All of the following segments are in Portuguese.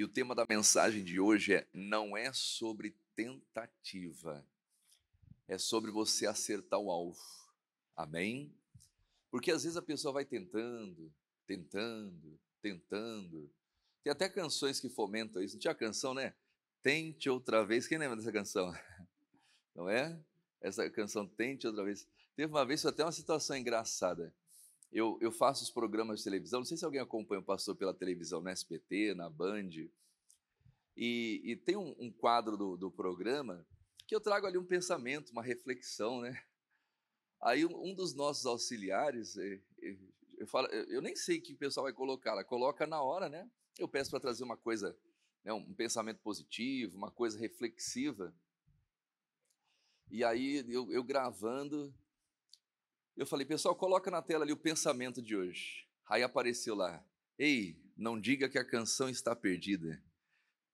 E o tema da mensagem de hoje é: não é sobre tentativa, é sobre você acertar o alvo. Amém? Porque às vezes a pessoa vai tentando, tentando, tentando. Tem até canções que fomentam isso. Não tinha canção, né? Tente outra vez. Quem lembra dessa canção? Não é? Essa canção Tente outra vez. Teve uma vez até uma situação engraçada eu, eu faço os programas de televisão, não sei se alguém acompanha o pastor pela televisão, na SBT, na Band, e, e tem um, um quadro do, do, programa que eu trago ali um pensamento, uma reflexão, né? Aí um, um dos nossos auxiliares, eh, eh, eu, falo, eu nem sei que o pessoal vai colocar, ela coloca na hora, né? Eu peço para trazer uma coisa, né, um pensamento positivo, uma coisa reflexiva. E aí eu, eu gravando, eu falei, pessoal, coloca na tela ali o pensamento de hoje. Aí apareceu lá: Ei, não diga que a canção está perdida.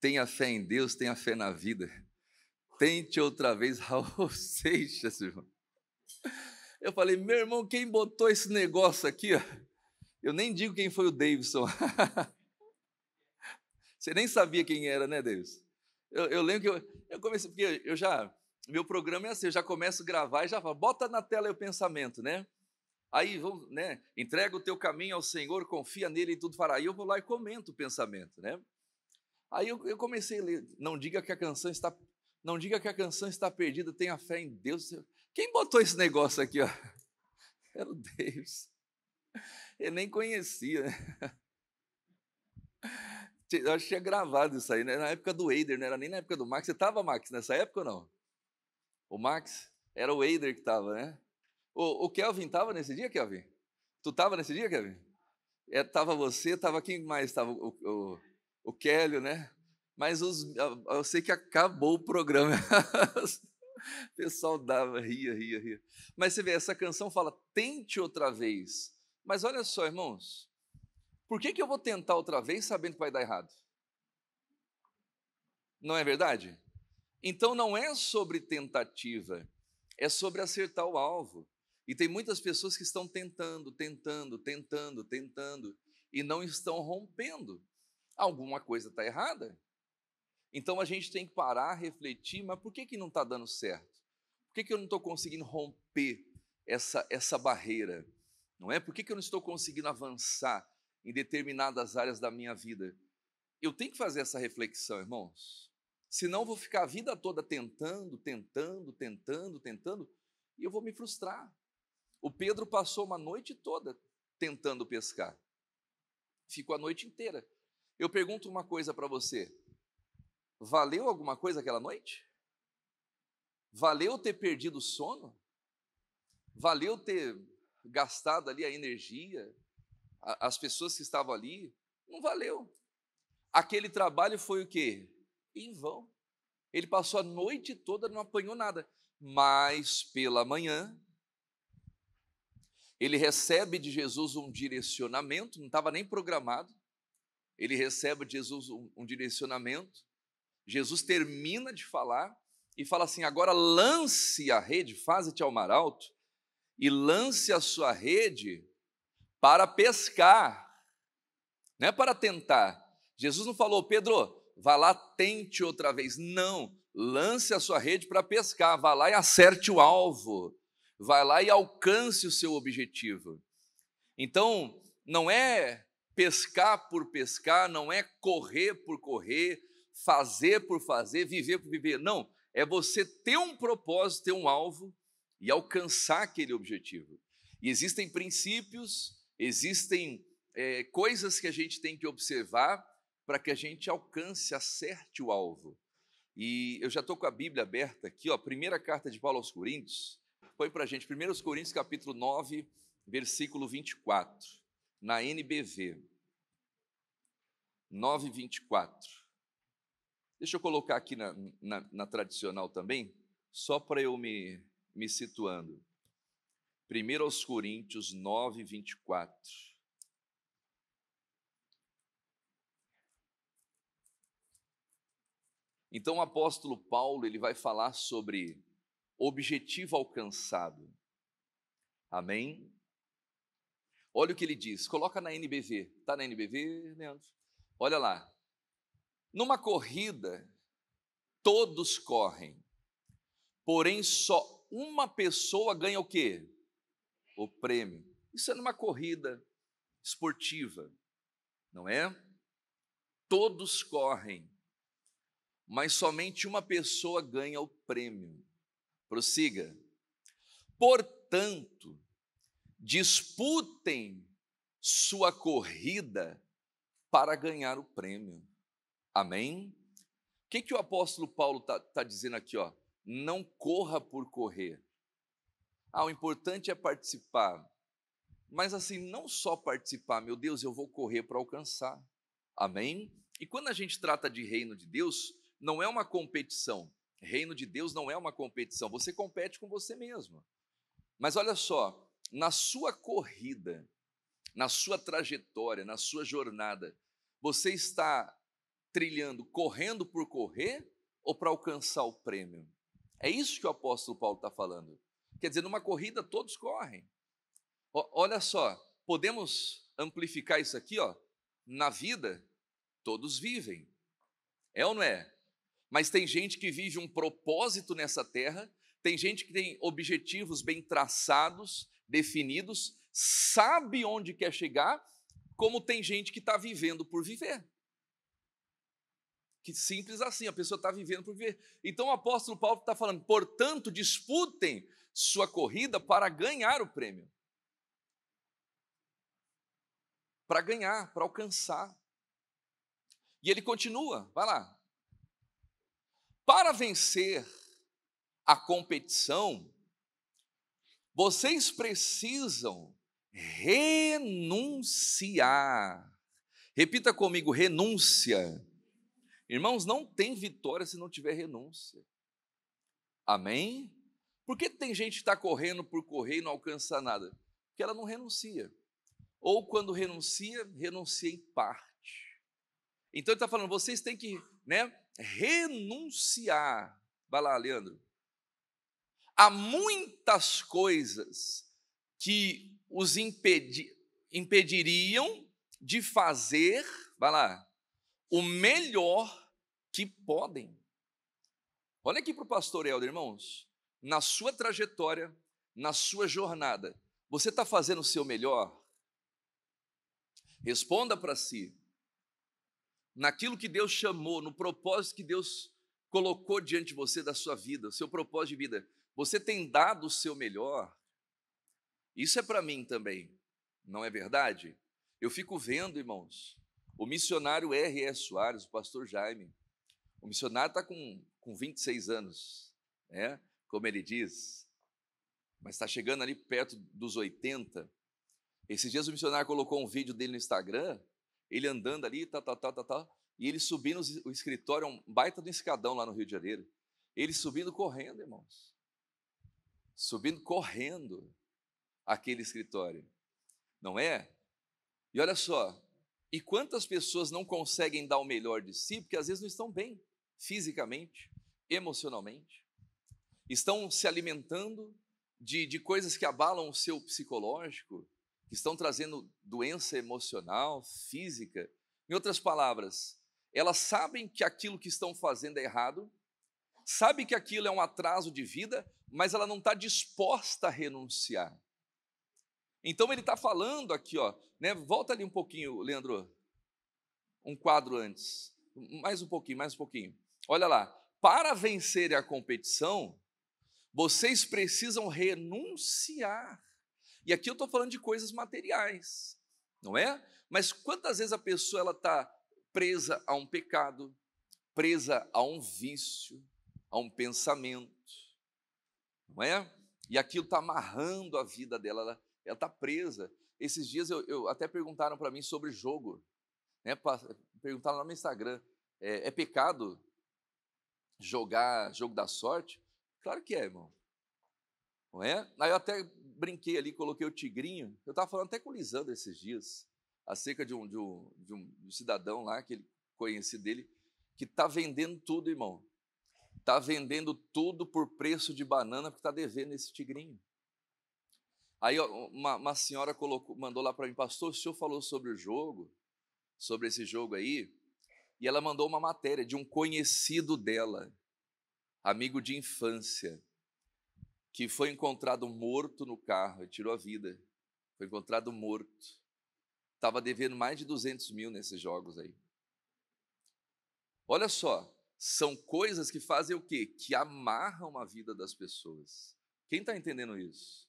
Tenha fé em Deus, tenha fé na vida. Tente outra vez, Raul Seixas, irmão. Eu falei, meu irmão, quem botou esse negócio aqui? Eu nem digo quem foi o Davidson. Você nem sabia quem era, né, Davidson? Eu, eu lembro que eu, eu comecei, porque eu já meu programa é assim, eu já começo a gravar e já falo, bota na tela o pensamento, né? Aí vamos, né? Entrega o teu caminho ao Senhor, confia nele e tudo fará. Aí eu vou lá e comento o pensamento, né? Aí eu, eu, comecei a ler, não diga que a canção está, não diga que a canção está perdida, tenha fé em Deus. Quem botou esse negócio aqui, ó? Era o Davis. Eu nem conhecia. Né? Eu acho que tinha gravado isso aí, né? na época do Eider, não era nem na época do Max. Você estava, Max, nessa época ou não? O Max? Era o Eider que estava, né? O, o Kelvin estava nesse dia, Kelvin? Tu estava nesse dia, Kelvin? É, tava você, tava quem mais? Tava o, o, o Kélio, né? Mas os, eu sei que acabou o programa. o pessoal dava, ria, ria, ria. Mas você vê, essa canção fala, tente outra vez. Mas olha só, irmãos, por que, que eu vou tentar outra vez sabendo que vai dar errado? Não é verdade? Então não é sobre tentativa, é sobre acertar o alvo. E tem muitas pessoas que estão tentando, tentando, tentando, tentando e não estão rompendo. Alguma coisa está errada. Então a gente tem que parar, refletir, mas por que, que não está dando certo? Por que, que eu não estou conseguindo romper essa, essa barreira? Não é? Por que, que eu não estou conseguindo avançar em determinadas áreas da minha vida? Eu tenho que fazer essa reflexão, irmãos. Senão vou ficar a vida toda tentando, tentando, tentando, tentando, e eu vou me frustrar. O Pedro passou uma noite toda tentando pescar. Ficou a noite inteira. Eu pergunto uma coisa para você: valeu alguma coisa aquela noite? Valeu ter perdido o sono? Valeu ter gastado ali a energia, as pessoas que estavam ali? Não valeu. Aquele trabalho foi o quê? em vão. Ele passou a noite toda, não apanhou nada. Mas pela manhã, ele recebe de Jesus um direcionamento, não estava nem programado. Ele recebe de Jesus um, um direcionamento. Jesus termina de falar e fala assim: agora lance a rede, faze-te ao mar alto e lance a sua rede para pescar, não é para tentar. Jesus não falou, Pedro, vá lá, tente outra vez. Não, lance a sua rede para pescar, vá lá e acerte o alvo, vá lá e alcance o seu objetivo. Então, não é pescar por pescar, não é correr por correr, fazer por fazer, viver por viver. Não, é você ter um propósito, ter um alvo e alcançar aquele objetivo. E existem princípios, existem é, coisas que a gente tem que observar para que a gente alcance, acerte o alvo. E eu já estou com a Bíblia aberta aqui, ó, primeira carta de Paulo aos Coríntios. Põe para a gente, 1 Coríntios capítulo 9, versículo 24, na NBV. 9, 24. Deixa eu colocar aqui na, na, na tradicional também, só para eu me, me situando. 1 Coríntios 9, 24. Então o apóstolo Paulo, ele vai falar sobre objetivo alcançado. Amém? Olha o que ele diz, coloca na NBV. Está na NBV, Leandro? Olha lá. Numa corrida, todos correm, porém só uma pessoa ganha o quê? O prêmio. Isso é numa corrida esportiva, não é? Todos correm, mas somente uma pessoa ganha o prêmio. Prossiga. Portanto, disputem sua corrida para ganhar o prêmio. Amém? O que, que o apóstolo Paulo está tá dizendo aqui? Ó? Não corra por correr. Ah, o importante é participar. Mas assim, não só participar, meu Deus, eu vou correr para alcançar. Amém? E quando a gente trata de reino de Deus, não é uma competição. Reino de Deus não é uma competição. Você compete com você mesmo. Mas olha só, na sua corrida, na sua trajetória, na sua jornada, você está trilhando, correndo por correr ou para alcançar o prêmio? É isso que o apóstolo Paulo está falando. Quer dizer, numa corrida todos correm. O, olha só, podemos amplificar isso aqui, ó. Na vida, todos vivem. É ou não é? Mas tem gente que vive um propósito nessa terra, tem gente que tem objetivos bem traçados, definidos, sabe onde quer chegar, como tem gente que está vivendo por viver. Que simples assim, a pessoa está vivendo por viver. Então o apóstolo Paulo está falando, portanto, disputem sua corrida para ganhar o prêmio. Para ganhar, para alcançar. E ele continua, vai lá, para vencer a competição, vocês precisam renunciar. Repita comigo: renúncia. Irmãos, não tem vitória se não tiver renúncia. Amém? Por que tem gente que está correndo por correr e não alcança nada? Porque ela não renuncia. Ou quando renuncia, renuncia em parte. Então ele está falando, vocês têm que né, renunciar, vai lá, Leandro, Há muitas coisas que os impedi impediriam de fazer, vai lá, o melhor que podem. Olha aqui para o pastor Helder, irmãos. Na sua trajetória, na sua jornada, você está fazendo o seu melhor? Responda para si naquilo que Deus chamou, no propósito que Deus colocou diante de você da sua vida, o seu propósito de vida, você tem dado o seu melhor? Isso é para mim também, não é verdade? Eu fico vendo, irmãos, o missionário R.S. Soares, o pastor Jaime, o missionário está com, com 26 anos, né? como ele diz, mas está chegando ali perto dos 80. Esses dias o missionário colocou um vídeo dele no Instagram ele andando ali, tá, tá, tá, tá, tá, e ele subindo o escritório, é um baita do escadão lá no Rio de Janeiro. Ele subindo correndo, irmãos. Subindo correndo aquele escritório. Não é? E olha só, e quantas pessoas não conseguem dar o melhor de si, porque às vezes não estão bem fisicamente, emocionalmente, estão se alimentando de, de coisas que abalam o seu psicológico, que estão trazendo doença emocional, física. Em outras palavras, elas sabem que aquilo que estão fazendo é errado, sabe que aquilo é um atraso de vida, mas ela não está disposta a renunciar. Então ele está falando aqui, ó, né? Volta ali um pouquinho, Leandro, um quadro antes, mais um pouquinho, mais um pouquinho. Olha lá, para vencer a competição, vocês precisam renunciar e aqui eu estou falando de coisas materiais, não é? Mas quantas vezes a pessoa ela está presa a um pecado, presa a um vício, a um pensamento, não é? E aquilo está amarrando a vida dela, ela está presa. Esses dias eu, eu até perguntaram para mim sobre jogo, né? Perguntaram lá no Instagram, é, é pecado jogar jogo da sorte? Claro que é, irmão. Não é? Aí eu até brinquei ali, coloquei o tigrinho. Eu estava falando até com o Lisandro esses dias, acerca de um, de um, de um, cidadão lá que ele conheci dele, que está vendendo tudo, irmão. Está vendendo tudo por preço de banana, porque está devendo esse tigrinho. Aí uma, uma senhora colocou, mandou lá para mim, pastor, o senhor falou sobre o jogo, sobre esse jogo aí, e ela mandou uma matéria de um conhecido dela, amigo de infância que foi encontrado morto no carro, tirou a vida. Foi encontrado morto. Estava devendo mais de 200 mil nesses jogos aí. Olha só, são coisas que fazem o quê? Que amarram a vida das pessoas. Quem está entendendo isso?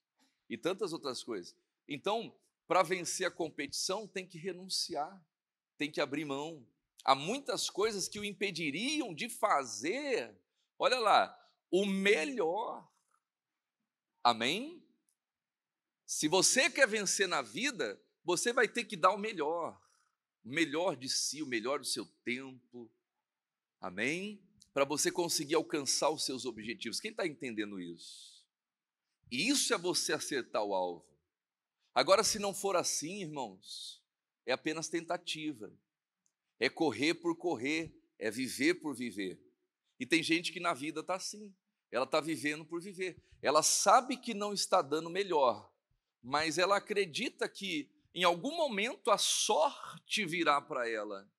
E tantas outras coisas. Então, para vencer a competição, tem que renunciar, tem que abrir mão. Há muitas coisas que o impediriam de fazer, olha lá, o melhor. Amém? Se você quer vencer na vida, você vai ter que dar o melhor, o melhor de si, o melhor do seu tempo. Amém? Para você conseguir alcançar os seus objetivos. Quem está entendendo isso? E isso é você acertar o alvo. Agora, se não for assim, irmãos, é apenas tentativa. É correr por correr, é viver por viver. E tem gente que na vida está assim. Ela está vivendo por viver. Ela sabe que não está dando melhor, mas ela acredita que em algum momento a sorte virá para ela.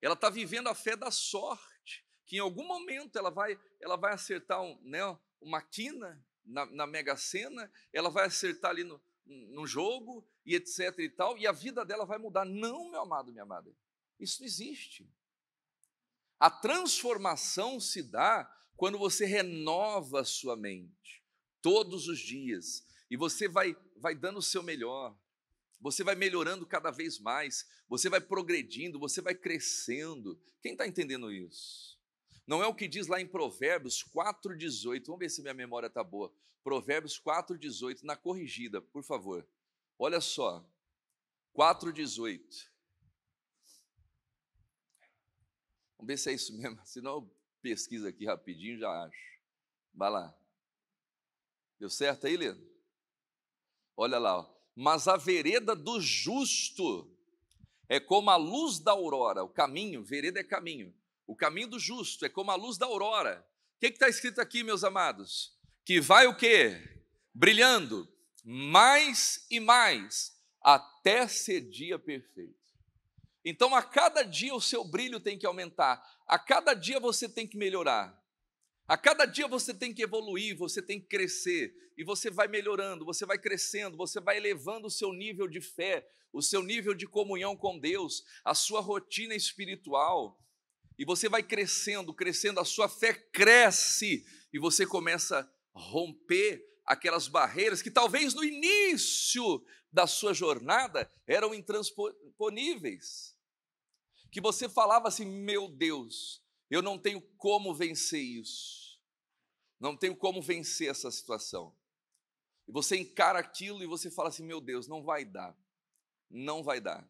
Ela está vivendo a fé da sorte, que em algum momento ela vai, ela vai acertar um, né, uma quina na, na Mega Sena, ela vai acertar ali no, no jogo e etc e tal, e a vida dela vai mudar. Não, meu amado, minha amada. Isso não existe. A transformação se dá quando você renova a sua mente todos os dias e você vai, vai dando o seu melhor, você vai melhorando cada vez mais, você vai progredindo, você vai crescendo. Quem está entendendo isso? Não é o que diz lá em Provérbios 4,18. Vamos ver se minha memória está boa. Provérbios 4,18, na corrigida, por favor. Olha só. 4,18. Vamos ver se é isso mesmo, senão pesquisa aqui rapidinho já acho. Vai lá. Deu certo aí, Lino? Olha lá. Ó. Mas a vereda do justo é como a luz da aurora. O caminho, vereda é caminho. O caminho do justo é como a luz da aurora. O que está escrito aqui, meus amados? Que vai o quê? Brilhando mais e mais até ser dia perfeito. Então, a cada dia o seu brilho tem que aumentar, a cada dia você tem que melhorar, a cada dia você tem que evoluir, você tem que crescer, e você vai melhorando, você vai crescendo, você vai elevando o seu nível de fé, o seu nível de comunhão com Deus, a sua rotina espiritual, e você vai crescendo, crescendo, a sua fé cresce, e você começa a romper aquelas barreiras que talvez no início da sua jornada eram intransponíveis que você falava assim: meu Deus, eu não tenho como vencer isso, não tenho como vencer essa situação. E você encara aquilo e você fala assim: meu Deus, não vai dar, não vai dar.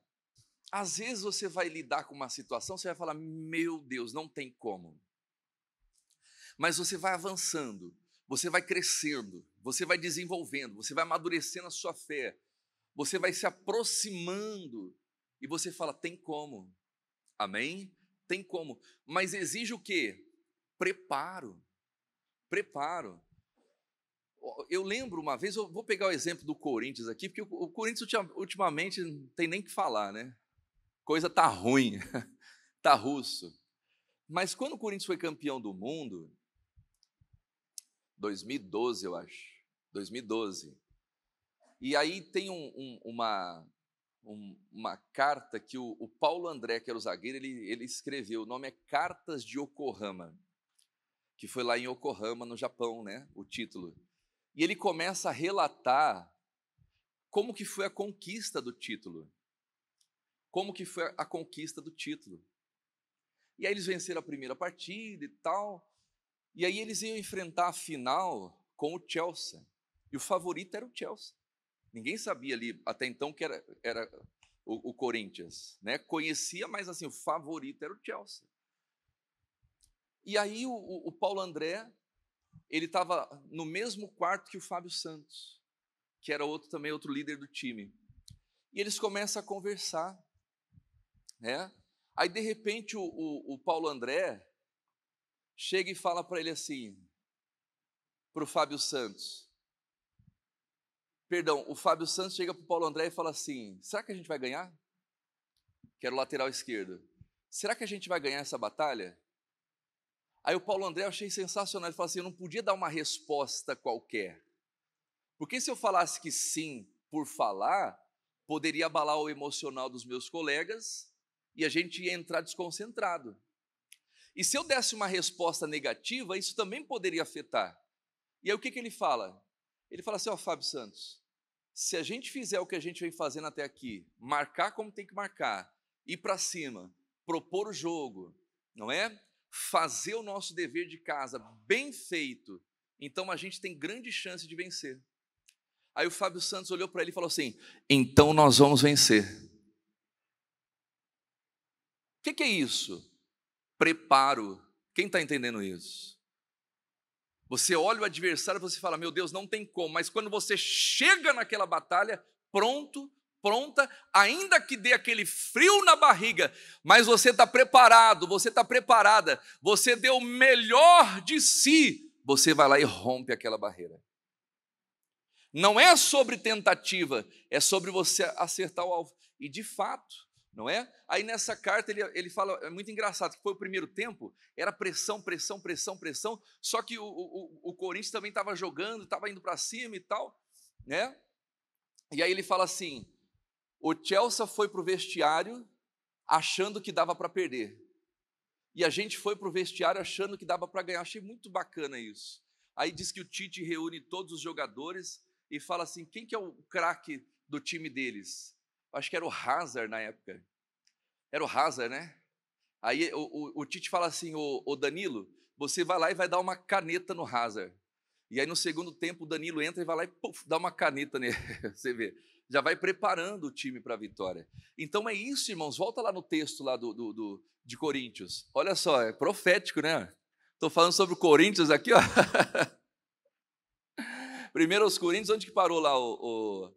Às vezes você vai lidar com uma situação, você vai falar: meu Deus, não tem como. Mas você vai avançando, você vai crescendo, você vai desenvolvendo, você vai amadurecendo a sua fé, você vai se aproximando e você fala: tem como, Amém? Tem como. Mas exige o quê? Preparo. Preparo. Eu lembro uma vez, eu vou pegar o exemplo do Corinthians aqui, porque o Corinthians ultimamente não tem nem que falar, né? Coisa tá ruim, tá russo. Mas quando o Corinthians foi campeão do mundo, 2012, eu acho, 2012. E aí tem um, um, uma, um, uma carta que o, o, Paulo André, que era o zagueiro, ele, ele escreveu. O nome é Cartas de Yokohama, que foi lá em Yokohama, no Japão, né? O título. E ele começa a relatar como que foi a conquista do título. Como que foi a conquista do título. E aí eles venceram a primeira partida e tal. E aí eles iam enfrentar a final com o Chelsea. E o favorito era o Chelsea. Ninguém sabia ali até então que era, era o, o Corinthians, né? Conhecia, mas assim, o favorito era o Chelsea. E aí o, o Paulo André, ele estava no mesmo quarto que o Fábio Santos, que era outro também outro líder do time. E eles começam a conversar, né? Aí de repente o, o, o Paulo André chega e fala para ele assim, para o Fábio Santos, Perdão, o Fábio Santos chega para o Paulo André e fala assim: será que a gente vai ganhar? Que era o lateral esquerdo. Será que a gente vai ganhar essa batalha? Aí o Paulo André eu achei sensacional. Ele falou assim: eu não podia dar uma resposta qualquer. Porque se eu falasse que sim por falar, poderia abalar o emocional dos meus colegas e a gente ia entrar desconcentrado. E se eu desse uma resposta negativa, isso também poderia afetar. E aí o que, que ele fala? Ele fala assim: Ó, oh, Fábio Santos, se a gente fizer o que a gente vem fazendo até aqui, marcar como tem que marcar, ir para cima, propor o jogo, não é? Fazer o nosso dever de casa bem feito, então a gente tem grande chance de vencer. Aí o Fábio Santos olhou para ele e falou assim: então nós vamos vencer. O que, que é isso? Preparo. Quem está entendendo isso? Você olha o adversário e você fala: Meu Deus, não tem como. Mas quando você chega naquela batalha, pronto, pronta, ainda que dê aquele frio na barriga, mas você está preparado, você está preparada, você deu o melhor de si, você vai lá e rompe aquela barreira. Não é sobre tentativa, é sobre você acertar o alvo. E de fato, não é? Aí nessa carta ele, ele fala, é muito engraçado, que foi o primeiro tempo, era pressão, pressão, pressão, pressão, só que o, o, o Corinthians também estava jogando, estava indo para cima e tal, né? E aí ele fala assim: o Chelsea foi para o vestiário achando que dava para perder. E a gente foi para o vestiário achando que dava para ganhar. Achei muito bacana isso. Aí diz que o Tite reúne todos os jogadores e fala assim: quem que é o craque do time deles? acho que era o Hazard na época. Era o Hazard, né? Aí o, o, o Tite fala assim: o, o, Danilo, você vai lá e vai dar uma caneta no Hazard. E aí no segundo tempo o Danilo entra e vai lá e puff, dá uma caneta nele. você vê. Já vai preparando o time para a vitória. Então é isso, irmãos. Volta lá no texto lá do, do, do de Coríntios. Olha só, é profético, né? Estou falando sobre o Coríntios aqui, ó. Primeiro aos Coríntios, onde que parou lá o,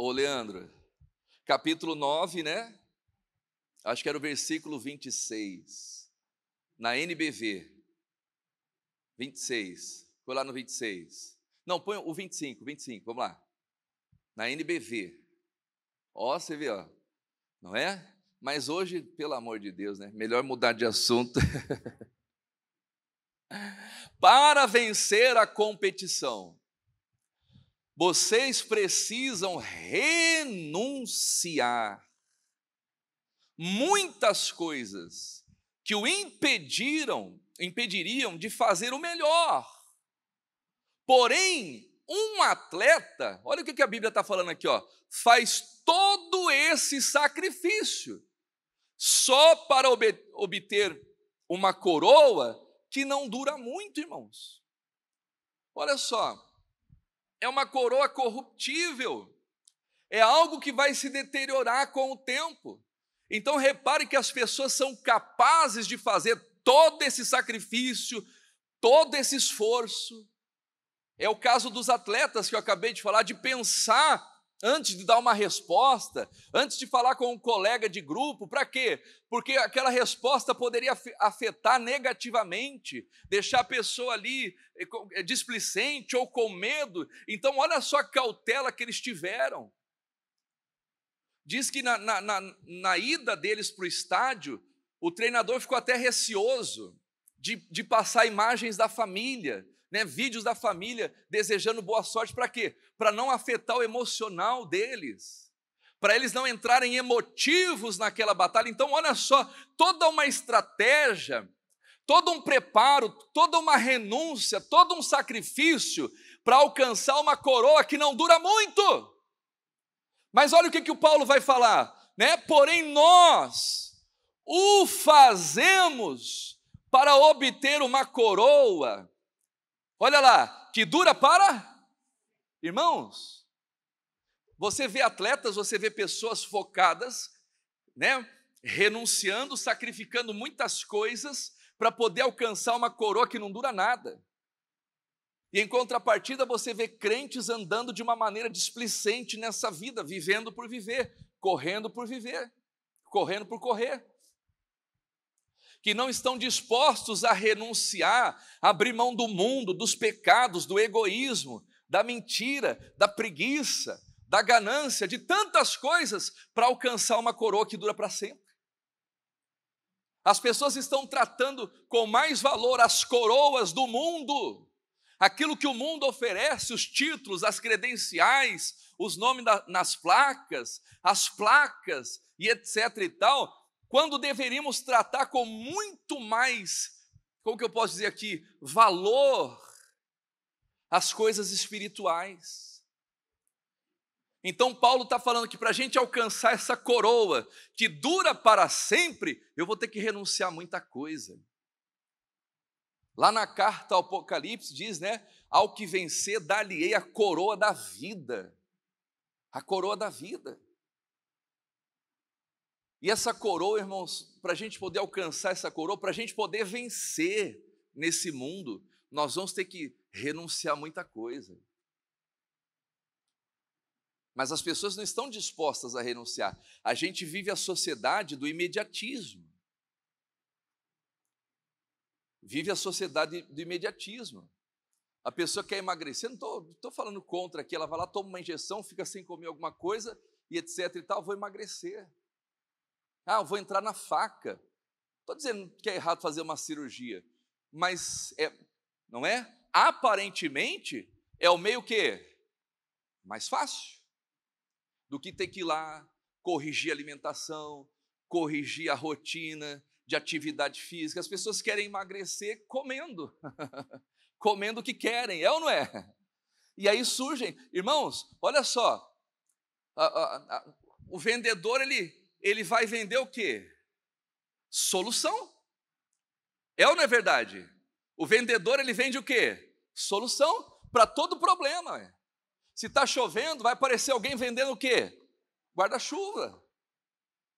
Ô Leandro, capítulo 9, né? Acho que era o versículo 26, na NBV. 26, foi lá no 26. Não, põe o 25, 25, vamos lá. Na NBV. Ó, você vê, ó. Não é? Mas hoje, pelo amor de Deus, né? Melhor mudar de assunto. Para vencer a competição. Vocês precisam renunciar muitas coisas que o impediram, impediriam de fazer o melhor. Porém, um atleta, olha o que a Bíblia está falando aqui, ó, faz todo esse sacrifício só para obter uma coroa que não dura muito, irmãos. Olha só, é uma coroa corruptível, é algo que vai se deteriorar com o tempo. Então, repare que as pessoas são capazes de fazer todo esse sacrifício, todo esse esforço. É o caso dos atletas que eu acabei de falar, de pensar antes de dar uma resposta, antes de falar com um colega de grupo, para quê? Porque aquela resposta poderia afetar negativamente, deixar a pessoa ali eh, eh, displicente ou com medo. Então, olha só a cautela que eles tiveram. Diz que na, na, na, na ida deles para o estádio, o treinador ficou até receoso de, de passar imagens da família, né, vídeos da família desejando boa sorte para quê? Para não afetar o emocional deles, para eles não entrarem emotivos naquela batalha. Então, olha só, toda uma estratégia, todo um preparo, toda uma renúncia, todo um sacrifício para alcançar uma coroa que não dura muito. Mas olha o que, que o Paulo vai falar, né? Porém, nós o fazemos para obter uma coroa Olha lá, que dura para irmãos. Você vê atletas, você vê pessoas focadas, né? Renunciando, sacrificando muitas coisas para poder alcançar uma coroa que não dura nada. E em contrapartida, você vê crentes andando de uma maneira displicente nessa vida, vivendo por viver, correndo por viver, correndo por correr que não estão dispostos a renunciar, a abrir mão do mundo, dos pecados, do egoísmo, da mentira, da preguiça, da ganância, de tantas coisas para alcançar uma coroa que dura para sempre. As pessoas estão tratando com mais valor as coroas do mundo, aquilo que o mundo oferece, os títulos, as credenciais, os nomes da, nas placas, as placas e etc e tal, quando deveríamos tratar com muito mais, como que eu posso dizer aqui, valor as coisas espirituais. Então, Paulo está falando que para a gente alcançar essa coroa que dura para sempre, eu vou ter que renunciar a muita coisa. Lá na carta ao Apocalipse diz, né? Ao que vencer, dá lhe ei a coroa da vida. A coroa da vida. E essa coroa, irmãos, para a gente poder alcançar essa coroa, para a gente poder vencer nesse mundo, nós vamos ter que renunciar muita coisa. Mas as pessoas não estão dispostas a renunciar. A gente vive a sociedade do imediatismo. Vive a sociedade do imediatismo. A pessoa quer emagrecer, não estou falando contra aqui, ela vai lá, toma uma injeção, fica sem comer alguma coisa e etc e tal, vou emagrecer. Ah, eu vou entrar na faca. Estou dizendo que é errado fazer uma cirurgia, mas é, não é? Aparentemente é o meio que mais fácil do que ter que ir lá corrigir a alimentação, corrigir a rotina de atividade física. As pessoas querem emagrecer comendo, comendo o que querem, é ou não é? E aí surgem, irmãos, olha só, a, a, a, o vendedor ele ele vai vender o quê? Solução. É ou não é verdade? O vendedor, ele vende o quê? Solução para todo problema. Se está chovendo, vai aparecer alguém vendendo o quê? Guarda-chuva.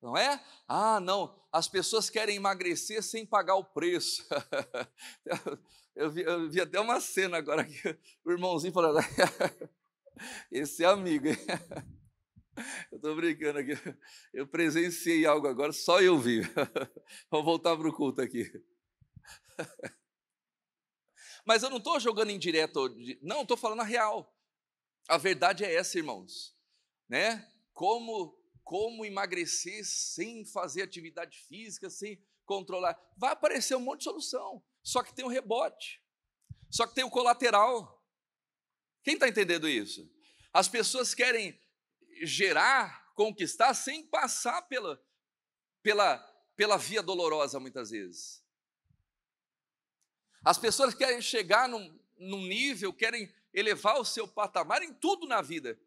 Não é? Ah, não, as pessoas querem emagrecer sem pagar o preço. eu, vi, eu vi até uma cena agora que o irmãozinho falando, esse é amigo. Eu estou brincando aqui. Eu presenciei algo agora, só eu vi. Vou voltar para o culto aqui. Mas eu não estou jogando indireto, não, estou falando a real. A verdade é essa, irmãos. Né? Como como emagrecer sem fazer atividade física, sem controlar. Vai aparecer um monte de solução, só que tem o um rebote, só que tem o um colateral. Quem está entendendo isso? As pessoas querem gerar, conquistar, sem passar pela, pela, pela via dolorosa, muitas vezes. As pessoas querem chegar num, num nível, querem elevar o seu patamar em tudo na vida,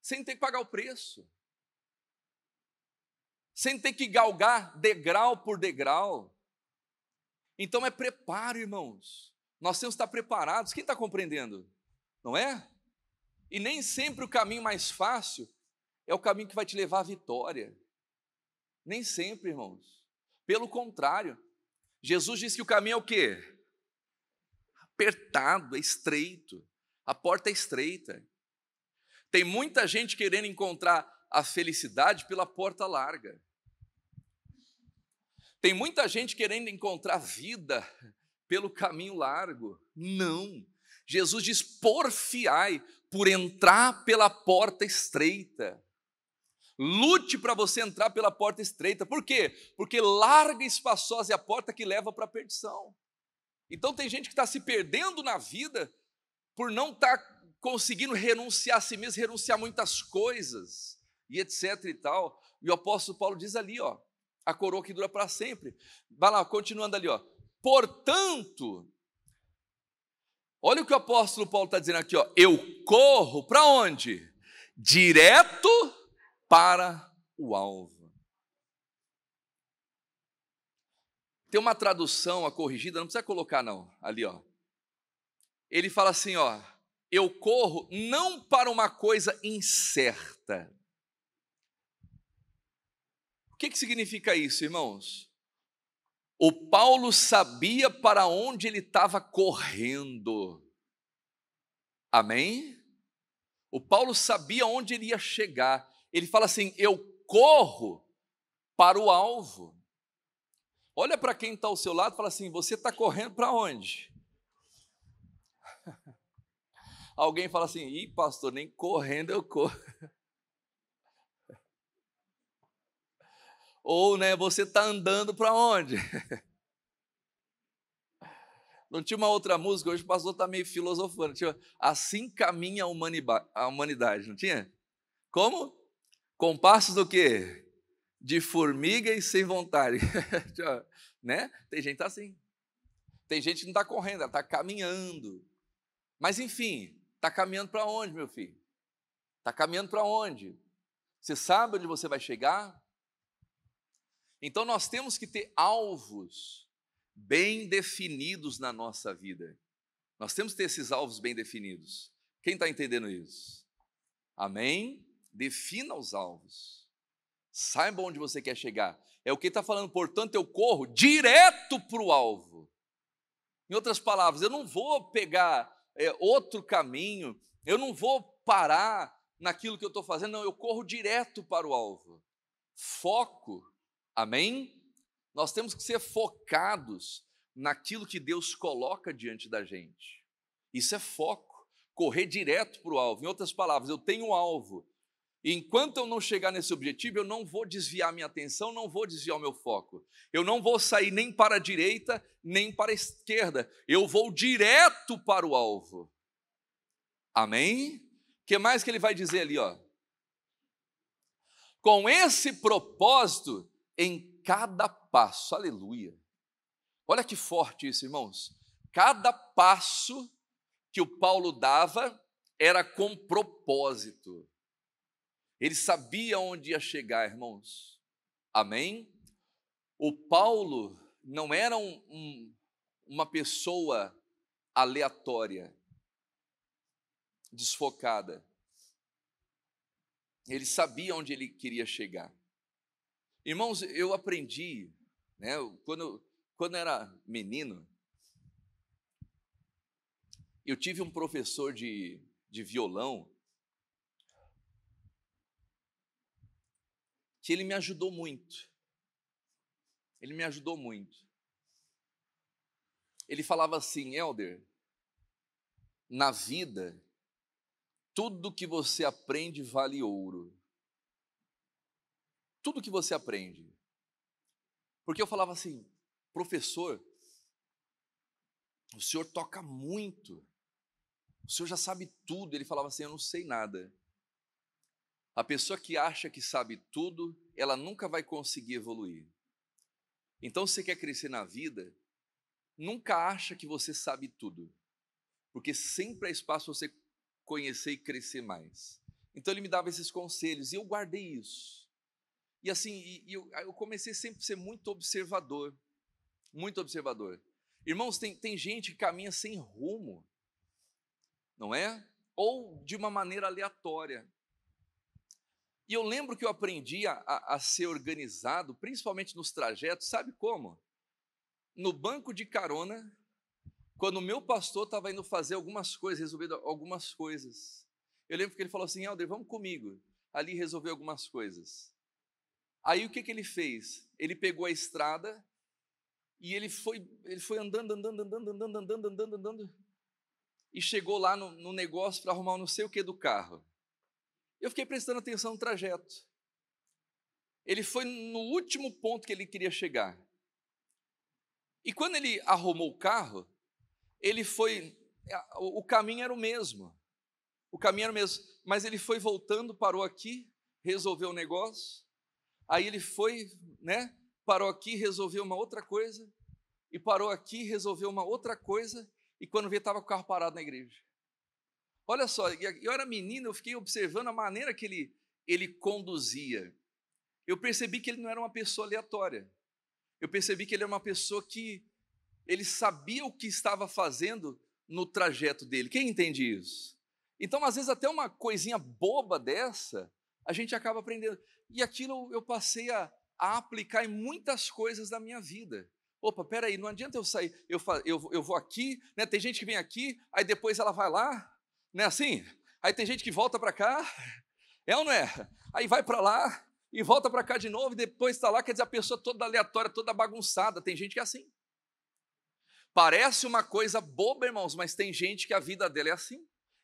sem ter que pagar o preço, sem ter que galgar degrau por degrau. Então é preparo, irmãos. Nós temos que estar preparados. Quem está compreendendo? Não é? E nem sempre o caminho mais fácil é o caminho que vai te levar à vitória. Nem sempre, irmãos. Pelo contrário, Jesus disse que o caminho é o quê? Apertado, é estreito. A porta é estreita. Tem muita gente querendo encontrar a felicidade pela porta larga. Tem muita gente querendo encontrar vida pelo caminho largo. Não. Jesus diz: porfiai por entrar pela porta estreita. Lute para você entrar pela porta estreita. Por quê? Porque larga e espaçosa é a porta que leva para a perdição. Então tem gente que está se perdendo na vida por não estar tá conseguindo renunciar a si mesmo, renunciar muitas coisas e etc e tal. E o apóstolo Paulo diz ali, ó, a coroa que dura para sempre. Vai lá, continuando ali, ó. Portanto, olha o que o apóstolo Paulo está dizendo aqui, ó. Eu corro para onde? Direto para o alvo. Tem uma tradução, a corrigida, não precisa colocar não, ali ó. Ele fala assim, ó, eu corro não para uma coisa incerta. O que, que significa isso, irmãos? O Paulo sabia para onde ele estava correndo. Amém? O Paulo sabia onde ele ia chegar ele fala assim: Eu corro para o alvo. Olha para quem está ao seu lado e fala assim: Você está correndo para onde? Alguém fala assim: Ih, pastor, nem correndo eu corro. Ou, né, você está andando para onde? Não tinha uma outra música, hoje o pastor está meio filosofando. Tinha, assim caminha a humanidade, não tinha? Como? Com passos do quê? De formiga e sem vontade. né? Tem gente assim. Tem gente que não está correndo, ela está caminhando. Mas enfim, está caminhando para onde, meu filho? Está caminhando para onde? Você sabe onde você vai chegar? Então nós temos que ter alvos bem definidos na nossa vida. Nós temos que ter esses alvos bem definidos. Quem está entendendo isso? Amém? defina os alvos, saiba onde você quer chegar. É o que está falando, portanto, eu corro direto para o alvo. Em outras palavras, eu não vou pegar é, outro caminho, eu não vou parar naquilo que eu estou fazendo, não, eu corro direto para o alvo. Foco, amém? Nós temos que ser focados naquilo que Deus coloca diante da gente. Isso é foco, correr direto para o alvo. Em outras palavras, eu tenho um alvo, Enquanto eu não chegar nesse objetivo, eu não vou desviar minha atenção, não vou desviar o meu foco. Eu não vou sair nem para a direita, nem para a esquerda. Eu vou direto para o alvo. Amém? O que mais que ele vai dizer ali, ó? Com esse propósito em cada passo. Aleluia. Olha que forte isso, irmãos. Cada passo que o Paulo dava era com propósito. Ele sabia onde ia chegar, irmãos. Amém? O Paulo não era um, um, uma pessoa aleatória, desfocada. Ele sabia onde ele queria chegar. Irmãos, eu aprendi, né, quando, quando era menino, eu tive um professor de, de violão que ele me ajudou muito. Ele me ajudou muito. Ele falava assim, Elder, na vida, tudo que você aprende vale ouro. Tudo que você aprende. Porque eu falava assim, professor, o senhor toca muito, o senhor já sabe tudo. Ele falava assim, eu não sei nada. A pessoa que acha que sabe tudo, ela nunca vai conseguir evoluir. Então, se você quer crescer na vida, nunca acha que você sabe tudo, porque sempre há é espaço para você conhecer e crescer mais. Então, ele me dava esses conselhos e eu guardei isso. E assim, e, e eu, eu, comecei sempre a ser muito observador, muito observador. Irmãos, tem, tem gente que caminha sem rumo, não é? Ou de uma maneira aleatória. E eu lembro que eu aprendi a, a, a ser organizado, principalmente nos trajetos, sabe como? No banco de carona, quando o meu pastor estava indo fazer algumas coisas, resolver algumas coisas. Eu lembro que ele falou assim: Helder, vamos comigo ali resolver algumas coisas. Aí o que, que ele fez? Ele pegou a estrada e ele foi, ele foi andando, andando, andando, andando, andando, andando, andando, e chegou lá no, no negócio para arrumar não sei o que do carro. Eu fiquei prestando atenção no trajeto. Ele foi no último ponto que ele queria chegar. E quando ele arrumou o carro, ele foi. O caminho era o mesmo. O caminho era o mesmo. Mas ele foi voltando, parou aqui, resolveu o um negócio. Aí ele foi, né? Parou aqui, resolveu uma outra coisa. E parou aqui, resolveu uma outra coisa. E quando vê, estava com o carro parado na igreja. Olha só, eu era menino, eu fiquei observando a maneira que ele, ele conduzia. Eu percebi que ele não era uma pessoa aleatória. Eu percebi que ele era uma pessoa que ele sabia o que estava fazendo no trajeto dele. Quem entende isso? Então, às vezes, até uma coisinha boba dessa, a gente acaba aprendendo. E aquilo eu passei a, a aplicar em muitas coisas da minha vida. Opa, peraí, não adianta eu sair, eu, eu, eu vou aqui, né? tem gente que vem aqui, aí depois ela vai lá, não é assim? Aí tem gente que volta para cá, é ou não é? Aí vai para lá e volta para cá de novo e depois está lá, quer dizer, a pessoa toda aleatória, toda bagunçada. Tem gente que é assim. Parece uma coisa boba, irmãos, mas tem gente que a vida dela é assim.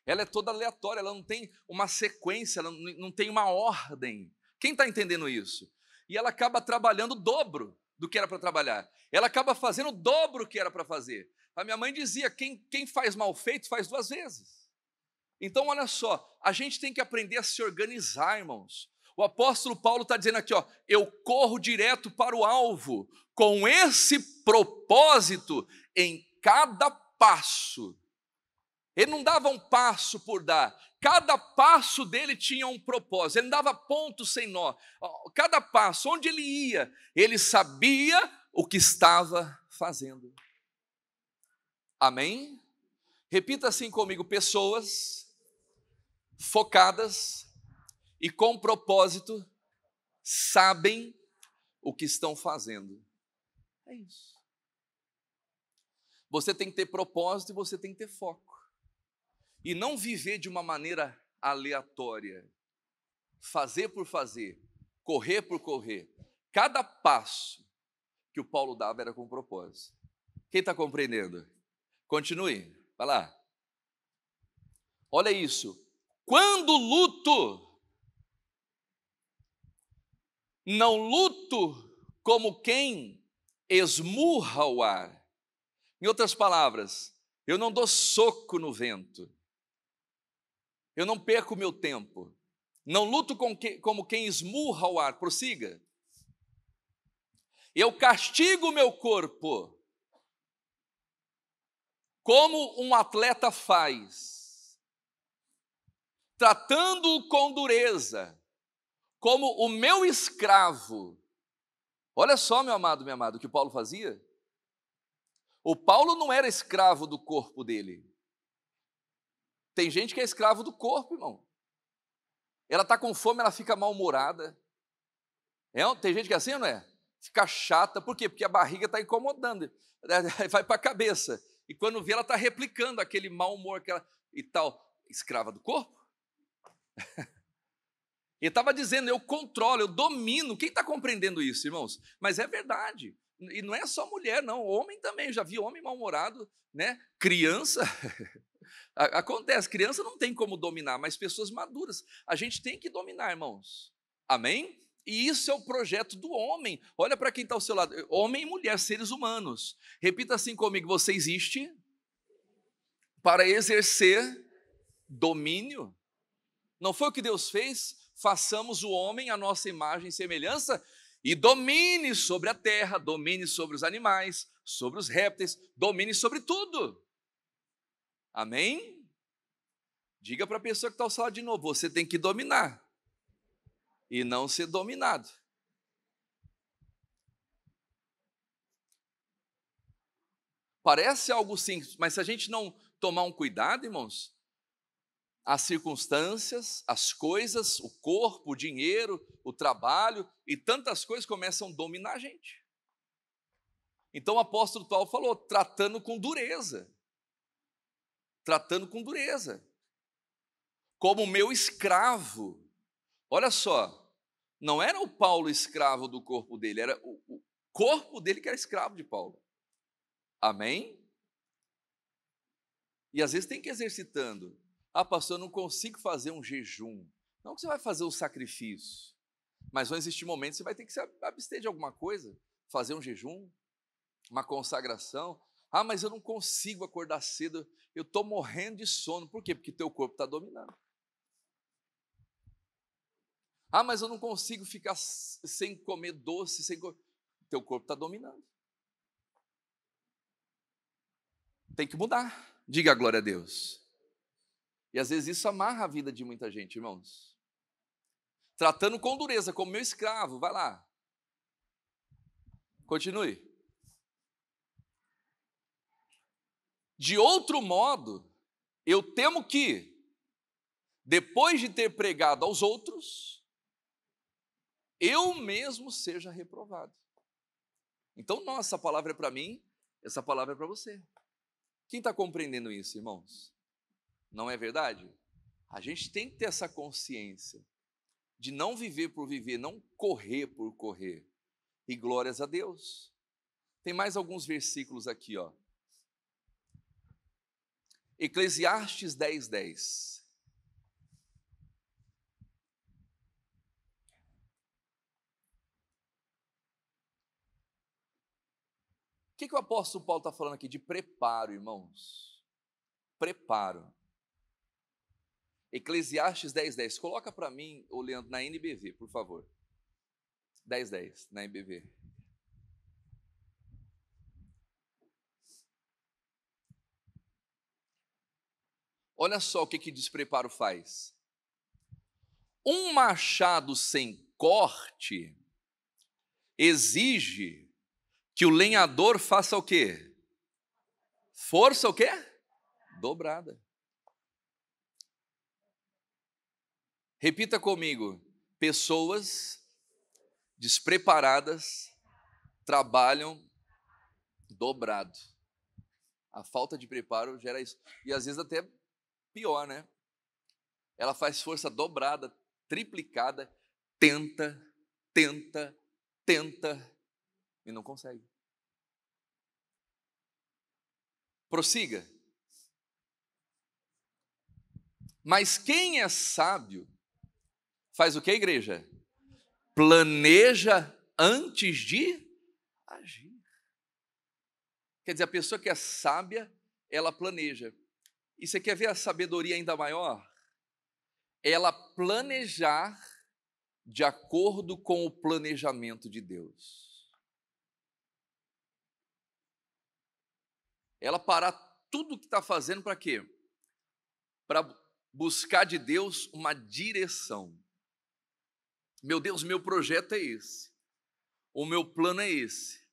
Ela é toda aleatória, ela não tem uma sequência, ela não tem uma ordem. Quem está entendendo isso? E ela acaba trabalhando o dobro do que era para trabalhar. Ela acaba fazendo o dobro que era para fazer. A minha mãe dizia: quem, quem faz mal feito faz duas vezes. Então, olha só, a gente tem que aprender a se organizar, irmãos. O apóstolo Paulo está dizendo aqui, ó, eu corro direto para o alvo, com esse propósito em cada passo. Ele não dava um passo por dar, cada passo dele tinha um propósito, ele não dava ponto sem nó. Cada passo, onde ele ia, ele sabia o que estava fazendo. Amém? Repita assim comigo: pessoas focadas e com propósito, sabem o que estão fazendo. É isso. Você tem que ter propósito e você tem que ter foco. E não viver de uma maneira aleatória. Fazer por fazer, correr por correr. Cada passo que o Paulo dava era com propósito. Quem está compreendendo? Continue, vai lá. Olha isso. Quando luto, não luto como quem esmurra o ar. Em outras palavras, eu não dou soco no vento. Eu não perco meu tempo. Não luto com que, como quem esmurra o ar. Prossiga. Eu castigo o meu corpo como um atleta faz tratando-o com dureza, como o meu escravo. Olha só, meu amado, minha amada, o que Paulo fazia. O Paulo não era escravo do corpo dele. Tem gente que é escravo do corpo, irmão. Ela está com fome, ela fica mal-humorada. É, tem gente que é assim, não é? Fica chata, por quê? Porque a barriga está incomodando. Vai para a cabeça. E quando vê, ela está replicando aquele mau humor aquela, e tal. Escrava do corpo? Ele estava dizendo, eu controlo, eu domino. Quem está compreendendo isso, irmãos? Mas é verdade. E não é só mulher, não. Homem também. Eu já vi homem mal-humorado, né? Criança. Acontece. Criança não tem como dominar, mas pessoas maduras. A gente tem que dominar, irmãos. Amém? E isso é o projeto do homem. Olha para quem está ao seu lado. Homem e mulher, seres humanos. Repita assim comigo: você existe para exercer domínio. Não foi o que Deus fez? Façamos o homem à nossa imagem e semelhança e domine sobre a terra, domine sobre os animais, sobre os répteis, domine sobre tudo. Amém? Diga para a pessoa que está ao seu lado de novo: você tem que dominar e não ser dominado. Parece algo simples, mas se a gente não tomar um cuidado, irmãos, as circunstâncias, as coisas, o corpo, o dinheiro, o trabalho e tantas coisas começam a dominar a gente. Então o apóstolo Paulo falou: tratando com dureza. Tratando com dureza. Como meu escravo. Olha só, não era o Paulo escravo do corpo dele, era o, o corpo dele que era escravo de Paulo. Amém? E às vezes tem que ir exercitando ah, pastor, eu não consigo fazer um jejum. Não que você vai fazer o um sacrifício, mas vão existir momentos que você vai ter que se abster de alguma coisa, fazer um jejum, uma consagração. Ah, mas eu não consigo acordar cedo, eu estou morrendo de sono. Por quê? Porque teu corpo está dominando. Ah, mas eu não consigo ficar sem comer doce, sem Teu corpo está dominando. Tem que mudar. Diga a glória a Deus. E às vezes isso amarra a vida de muita gente, irmãos. Tratando com dureza, como meu escravo, vai lá. Continue. De outro modo, eu temo que, depois de ter pregado aos outros, eu mesmo seja reprovado. Então, nossa, a palavra é para mim, essa palavra é para você. Quem está compreendendo isso, irmãos? Não é verdade? A gente tem que ter essa consciência de não viver por viver, não correr por correr. E glórias a Deus. Tem mais alguns versículos aqui, ó. Eclesiastes 10, 10. O que, que o apóstolo Paulo está falando aqui de preparo, irmãos? Preparo. Eclesiastes 10, 10. Coloca para mim, ô Leandro, na NBV, por favor. 10, 10, na NBV. Olha só o que, que despreparo faz. Um machado sem corte exige que o lenhador faça o quê? Força o quê? Dobrada. Repita comigo: pessoas despreparadas trabalham dobrado. A falta de preparo gera isso. E às vezes até pior, né? Ela faz força dobrada, triplicada, tenta, tenta, tenta e não consegue. Prossiga. Mas quem é sábio faz o que, igreja? Planeja antes de agir. Quer dizer, a pessoa que é sábia, ela planeja. E você quer ver a sabedoria ainda maior? Ela planejar de acordo com o planejamento de Deus. Ela parar tudo o que está fazendo para quê? Para buscar de Deus uma direção. Meu Deus, meu projeto é esse. O meu plano é esse.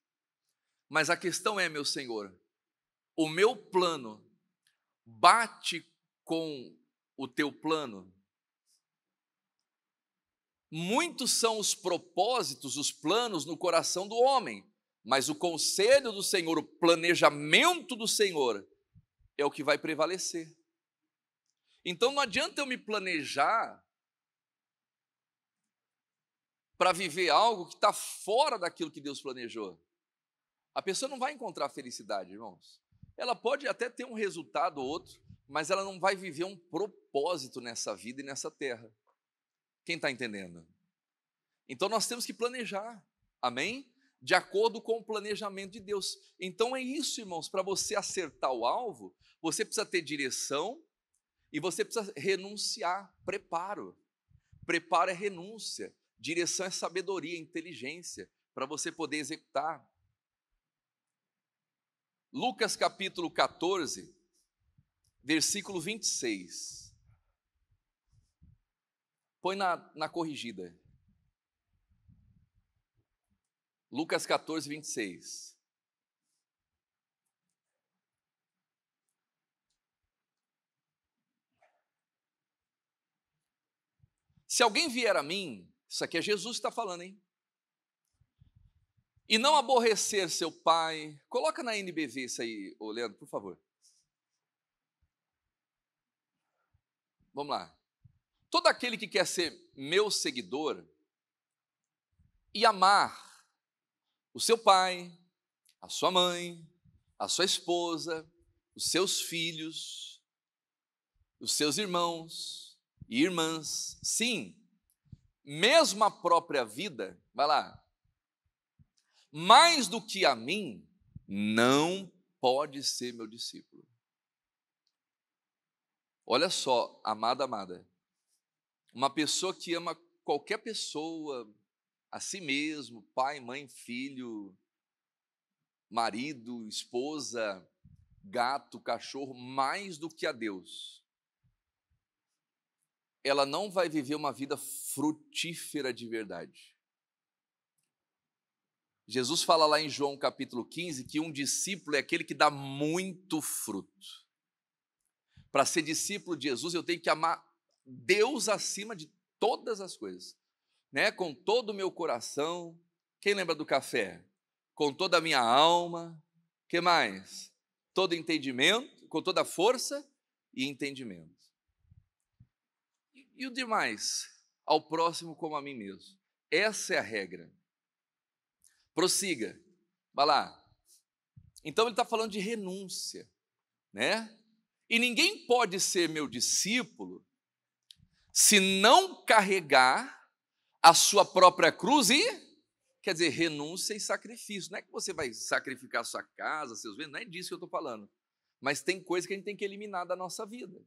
Mas a questão é, meu Senhor, o meu plano bate com o teu plano? Muitos são os propósitos, os planos no coração do homem, mas o conselho do Senhor, o planejamento do Senhor é o que vai prevalecer. Então não adianta eu me planejar para viver algo que está fora daquilo que Deus planejou, a pessoa não vai encontrar felicidade, irmãos. Ela pode até ter um resultado ou outro, mas ela não vai viver um propósito nessa vida e nessa terra. Quem está entendendo? Então nós temos que planejar, amém? De acordo com o planejamento de Deus. Então é isso, irmãos, para você acertar o alvo, você precisa ter direção e você precisa renunciar, preparo. Preparo é renúncia. Direção é sabedoria, inteligência, para você poder executar. Lucas capítulo 14, versículo 26. Põe na, na corrigida. Lucas 14, 26. Se alguém vier a mim isso aqui é Jesus que está falando, hein? E não aborrecer seu pai. Coloca na NBV isso aí, ô Leandro, por favor. Vamos lá. Todo aquele que quer ser meu seguidor e amar o seu pai, a sua mãe, a sua esposa, os seus filhos, os seus irmãos e irmãs, sim, mesmo a própria vida, vai lá, mais do que a mim, não pode ser meu discípulo. Olha só, amada, amada, uma pessoa que ama qualquer pessoa, a si mesmo, pai, mãe, filho, marido, esposa, gato, cachorro, mais do que a Deus, ela não vai viver uma vida frutífera de verdade. Jesus fala lá em João capítulo 15 que um discípulo é aquele que dá muito fruto. Para ser discípulo de Jesus, eu tenho que amar Deus acima de todas as coisas, né? Com todo o meu coração. Quem lembra do café? Com toda a minha alma. Que mais? Todo entendimento, com toda a força e entendimento. E o demais, ao próximo como a mim mesmo. Essa é a regra. Prossiga, vá lá. Então ele está falando de renúncia, né? E ninguém pode ser meu discípulo se não carregar a sua própria cruz e quer dizer renúncia e sacrifício. Não é que você vai sacrificar sua casa, seus bens, não é disso que eu estou falando. Mas tem coisa que a gente tem que eliminar da nossa vida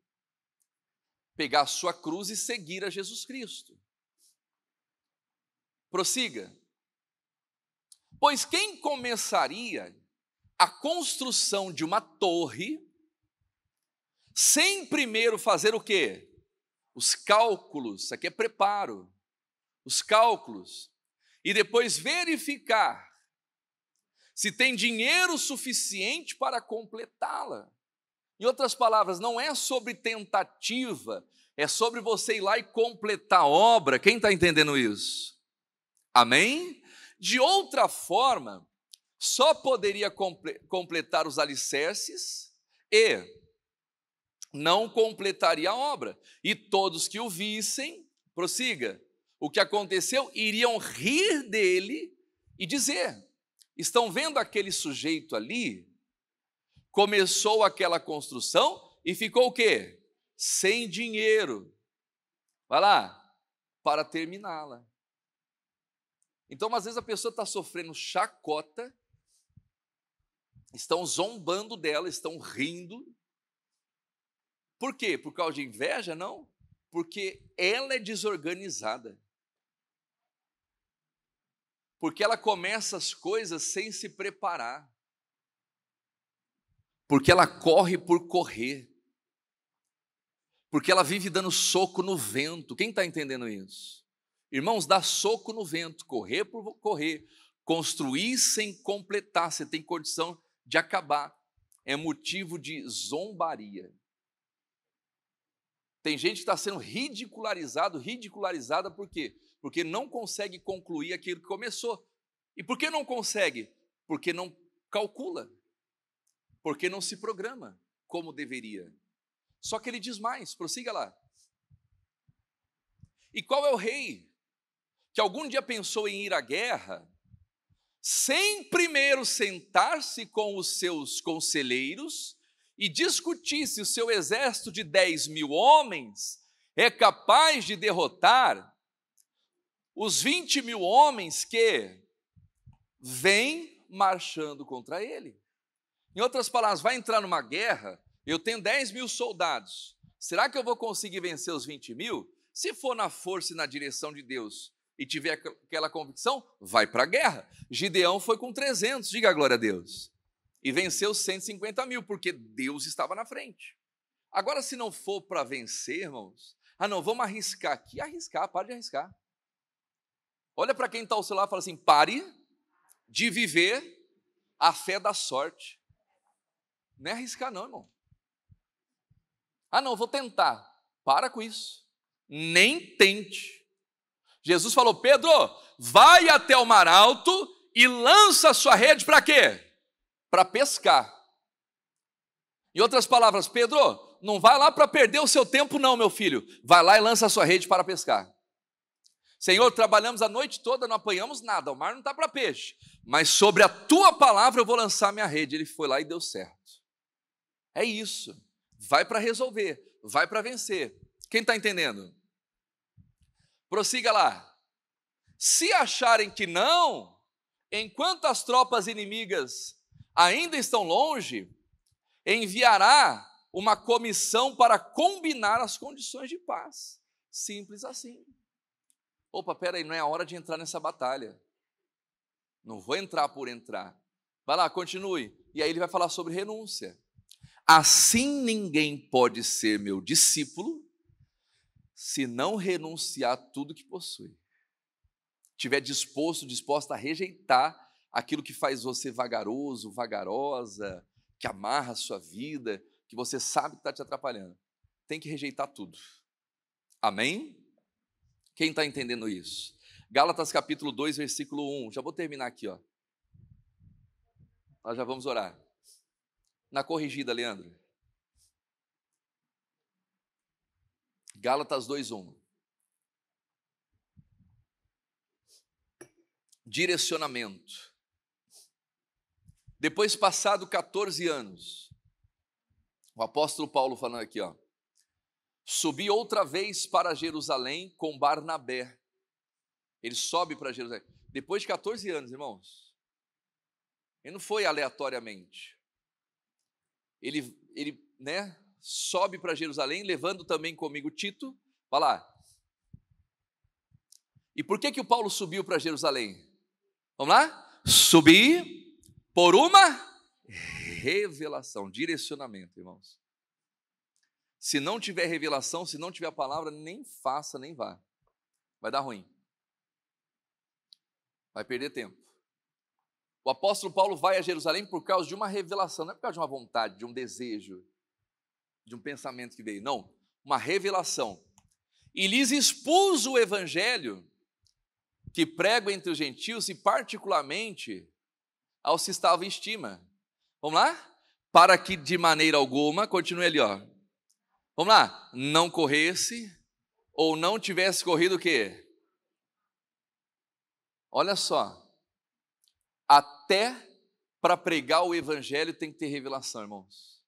pegar a sua cruz e seguir a Jesus Cristo. Prossiga. Pois quem começaria a construção de uma torre sem primeiro fazer o quê? Os cálculos, isso aqui é preparo. Os cálculos e depois verificar se tem dinheiro suficiente para completá-la. Em outras palavras, não é sobre tentativa, é sobre você ir lá e completar a obra. Quem está entendendo isso? Amém? De outra forma, só poderia completar os alicerces e não completaria a obra. E todos que o vissem, prossiga, o que aconteceu, iriam rir dele e dizer: Estão vendo aquele sujeito ali? começou aquela construção e ficou o quê? Sem dinheiro. Vai lá, para terminá-la. Então, às vezes a pessoa está sofrendo chacota, estão zombando dela, estão rindo. Por quê? Por causa de inveja? Não. Porque ela é desorganizada. Porque ela começa as coisas sem se preparar porque ela corre por correr, porque ela vive dando soco no vento. Quem está entendendo isso? Irmãos, dar soco no vento, correr por correr, construir sem completar, você tem condição de acabar. É motivo de zombaria. Tem gente que está sendo ridicularizado, ridicularizada por quê? Porque não consegue concluir aquilo que começou. E por que não consegue? Porque não calcula porque não se programa como deveria. Só que ele diz mais, prossiga lá. E qual é o rei que algum dia pensou em ir à guerra, sem primeiro sentar-se com os seus conselheiros e discutir se o seu exército de 10 mil homens é capaz de derrotar os 20 mil homens que vêm marchando contra ele? Em outras palavras, vai entrar numa guerra, eu tenho 10 mil soldados. Será que eu vou conseguir vencer os 20 mil? Se for na força e na direção de Deus e tiver aquela convicção, vai para a guerra. Gideão foi com 300, diga a glória a Deus. E venceu 150 mil, porque Deus estava na frente. Agora, se não for para vencer, irmãos, ah, não, vamos arriscar aqui. Arriscar, para de arriscar. Olha para quem está ao seu lado e fala assim: pare de viver a fé da sorte. Não é arriscar, não, irmão. Ah, não, vou tentar. Para com isso. Nem tente. Jesus falou: Pedro, vai até o mar alto e lança a sua rede para quê? Para pescar. Em outras palavras, Pedro, não vai lá para perder o seu tempo, não, meu filho. Vai lá e lança a sua rede para pescar. Senhor, trabalhamos a noite toda, não apanhamos nada, o mar não está para peixe, mas sobre a tua palavra eu vou lançar minha rede. Ele foi lá e deu certo. É isso. Vai para resolver, vai para vencer. Quem está entendendo? Prossiga lá. Se acharem que não, enquanto as tropas inimigas ainda estão longe, enviará uma comissão para combinar as condições de paz. Simples assim. Opa, peraí, não é a hora de entrar nessa batalha. Não vou entrar por entrar. Vai lá, continue. E aí ele vai falar sobre renúncia. Assim ninguém pode ser meu discípulo se não renunciar tudo que possui. Tiver disposto, disposta a rejeitar aquilo que faz você vagaroso, vagarosa, que amarra a sua vida, que você sabe que está te atrapalhando. Tem que rejeitar tudo. Amém? Quem está entendendo isso? Gálatas capítulo 2, versículo 1. Já vou terminar aqui, ó. Nós já vamos orar na corrigida, Leandro. Gálatas 2:1. Direcionamento. Depois passado 14 anos, o apóstolo Paulo falando aqui, ó, subi outra vez para Jerusalém com Barnabé. Ele sobe para Jerusalém depois de 14 anos, irmãos. Ele não foi aleatoriamente ele, ele né, sobe para Jerusalém, levando também comigo Tito. Vai lá. E por que, que o Paulo subiu para Jerusalém? Vamos lá? Subi por uma revelação, direcionamento, irmãos. Se não tiver revelação, se não tiver a palavra, nem faça, nem vá. Vai dar ruim. Vai perder tempo. O apóstolo Paulo vai a Jerusalém por causa de uma revelação, não é por causa de uma vontade, de um desejo, de um pensamento que veio, não, uma revelação. E lhes expus o evangelho que prego entre os gentios e particularmente aos que estavam em estima. Vamos lá? Para que de maneira alguma, continue ali, ó. Vamos lá, não corresse ou não tivesse corrido o quê? Olha só, até para pregar o evangelho tem que ter revelação, irmãos.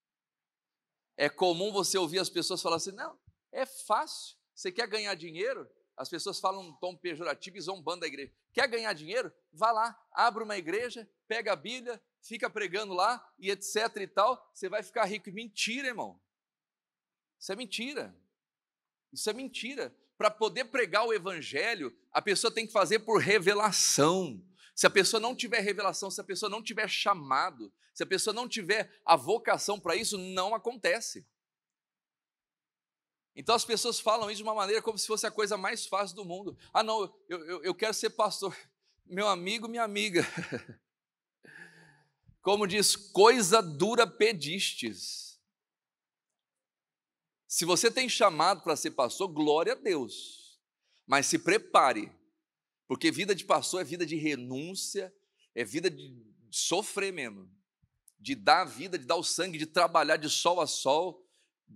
É comum você ouvir as pessoas falar assim: não, é fácil. Você quer ganhar dinheiro? As pessoas falam um tom pejorativo e zombando da igreja. Quer ganhar dinheiro? Vá lá, abre uma igreja, pega a Bíblia, fica pregando lá e etc e tal. Você vai ficar rico. Mentira, irmão. Isso é mentira. Isso é mentira. Para poder pregar o evangelho, a pessoa tem que fazer por revelação se a pessoa não tiver revelação, se a pessoa não tiver chamado, se a pessoa não tiver a vocação para isso, não acontece. Então as pessoas falam isso de uma maneira como se fosse a coisa mais fácil do mundo. Ah, não, eu, eu, eu quero ser pastor. Meu amigo, minha amiga. Como diz, coisa dura pedistes. Se você tem chamado para ser pastor, glória a Deus. Mas se prepare, porque vida de pastor é vida de renúncia, é vida de sofrer mesmo, de dar a vida, de dar o sangue, de trabalhar de sol a sol,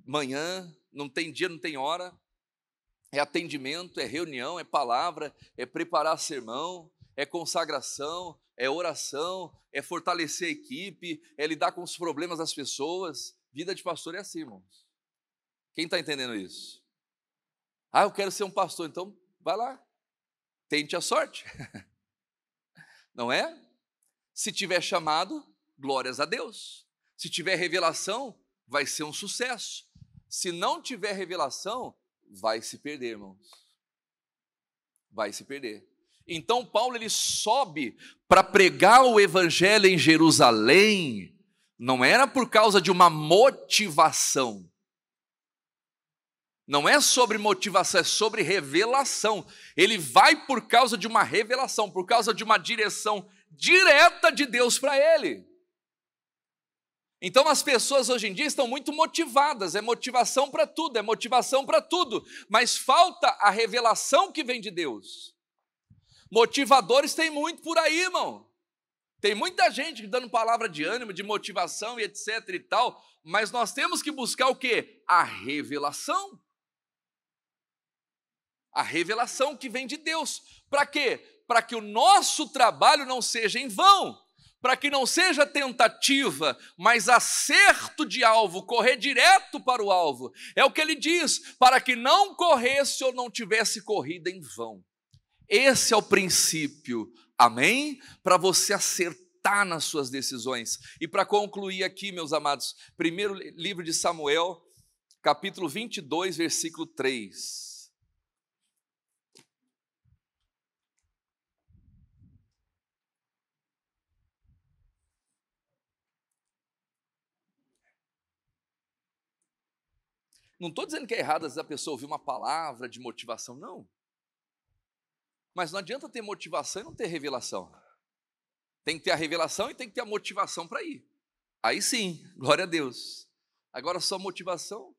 manhã, não tem dia, não tem hora. É atendimento, é reunião, é palavra, é preparar sermão, é consagração, é oração, é fortalecer a equipe, é lidar com os problemas das pessoas. Vida de pastor é assim, irmãos. Quem está entendendo isso? Ah, eu quero ser um pastor, então vai lá, tente a sorte. Não é? Se tiver chamado, glórias a Deus. Se tiver revelação, vai ser um sucesso. Se não tiver revelação, vai se perder, irmãos. Vai se perder. Então Paulo ele sobe para pregar o evangelho em Jerusalém, não era por causa de uma motivação, não é sobre motivação, é sobre revelação. Ele vai por causa de uma revelação, por causa de uma direção direta de Deus para ele. Então as pessoas hoje em dia estão muito motivadas, é motivação para tudo, é motivação para tudo, mas falta a revelação que vem de Deus. Motivadores tem muito por aí, irmão. Tem muita gente dando palavra de ânimo, de motivação e etc e tal, mas nós temos que buscar o quê? A revelação. A revelação que vem de Deus. Para quê? Para que o nosso trabalho não seja em vão, para que não seja tentativa, mas acerto de alvo, correr direto para o alvo. É o que ele diz: para que não corresse ou não tivesse corrida em vão. Esse é o princípio, amém? Para você acertar nas suas decisões. E para concluir aqui, meus amados, primeiro livro de Samuel, capítulo 22, versículo 3. Não estou dizendo que é errado às vezes, a pessoa ouvir uma palavra de motivação, não. Mas não adianta ter motivação e não ter revelação. Tem que ter a revelação e tem que ter a motivação para ir. Aí sim, glória a Deus. Agora só motivação.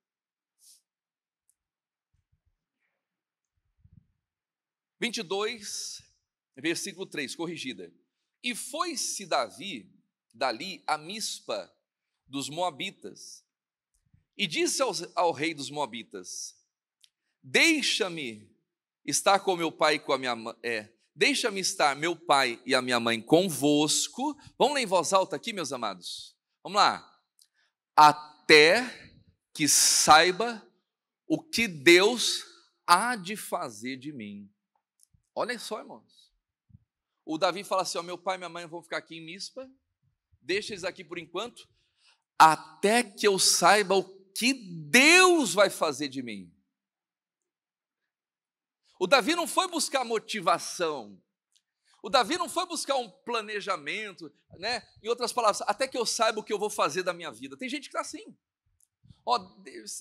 Vinte e dois, versículo 3, corrigida. E foi-se Davi dali a Mispa dos Moabitas, e disse ao, ao rei dos Moabitas: Deixa-me estar com meu pai e com a minha mãe. É, Deixa-me estar meu pai e a minha mãe convosco. Vamos ler em voz alta aqui, meus amados? Vamos lá. Até que saiba o que Deus há de fazer de mim. Olha só, irmãos. O Davi fala assim: ó, meu pai e minha mãe vão ficar aqui em Mispa, deixa eles aqui por enquanto, até que eu saiba o que Deus vai fazer de mim. O Davi não foi buscar motivação. O Davi não foi buscar um planejamento, né? Em outras palavras, até que eu saiba o que eu vou fazer da minha vida. Tem gente que está assim. Ó, oh,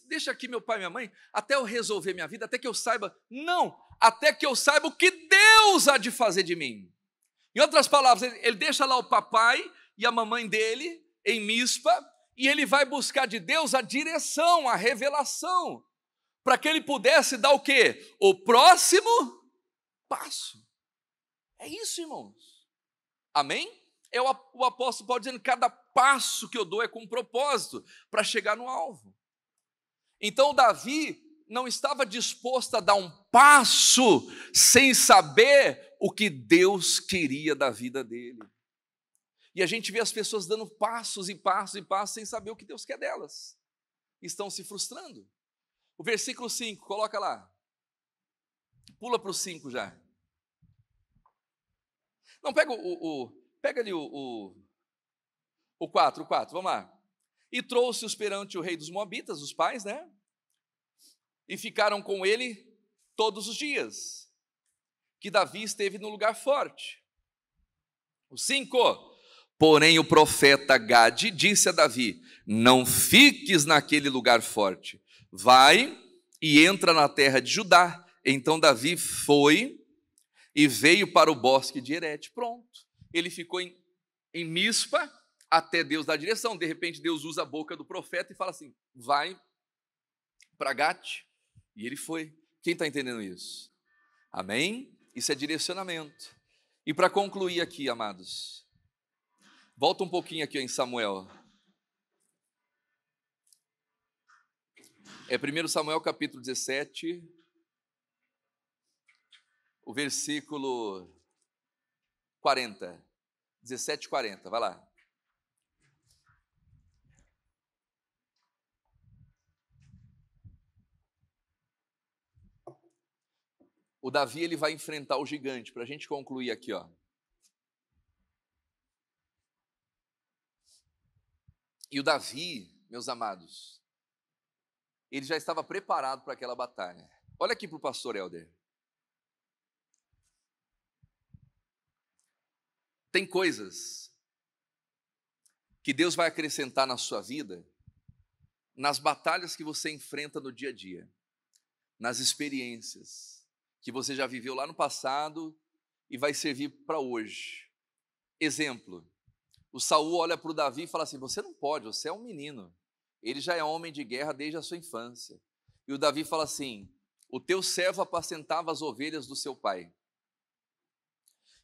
deixa aqui meu pai e minha mãe, até eu resolver minha vida, até que eu saiba. Não, até que eu saiba o que Deus há de fazer de mim. Em outras palavras, ele, ele deixa lá o papai e a mamãe dele em Mispa, e ele vai buscar de Deus a direção, a revelação, para que ele pudesse dar o quê? O próximo passo. É isso, irmãos. Amém? É o apóstolo Paulo dizendo: cada passo que eu dou é com um propósito para chegar no alvo. Então, Davi não estava disposto a dar um passo sem saber o que Deus queria da vida dele. E a gente vê as pessoas dando passos e passos e passos sem saber o que Deus quer delas. Estão se frustrando. O versículo 5, coloca lá. Pula para o 5 já. Não, pega o. o pega ali o. O 4, o 4, vamos lá. E trouxe-os perante o rei dos Moabitas, os pais, né? E ficaram com ele todos os dias que Davi esteve no lugar forte. O 5. Porém, o profeta Gade disse a Davi: Não fiques naquele lugar forte, vai e entra na terra de Judá. Então Davi foi e veio para o bosque de Herete. Pronto. Ele ficou em, em Mispa até Deus dar direção. De repente, Deus usa a boca do profeta e fala assim: Vai para Gate. E ele foi. Quem está entendendo isso? Amém? Isso é direcionamento. E para concluir aqui, amados, Volta um pouquinho aqui em Samuel. É 1 Samuel capítulo 17, o versículo 40. 17, 40, vai lá. O Davi ele vai enfrentar o gigante. Para a gente concluir aqui, ó. E o Davi, meus amados, ele já estava preparado para aquela batalha. Olha aqui para o pastor Helder. Tem coisas que Deus vai acrescentar na sua vida, nas batalhas que você enfrenta no dia a dia, nas experiências que você já viveu lá no passado e vai servir para hoje. Exemplo, o Saul olha para o Davi e fala assim: Você não pode, você é um menino. Ele já é homem de guerra desde a sua infância. E o Davi fala assim: O teu servo apacentava as ovelhas do seu pai.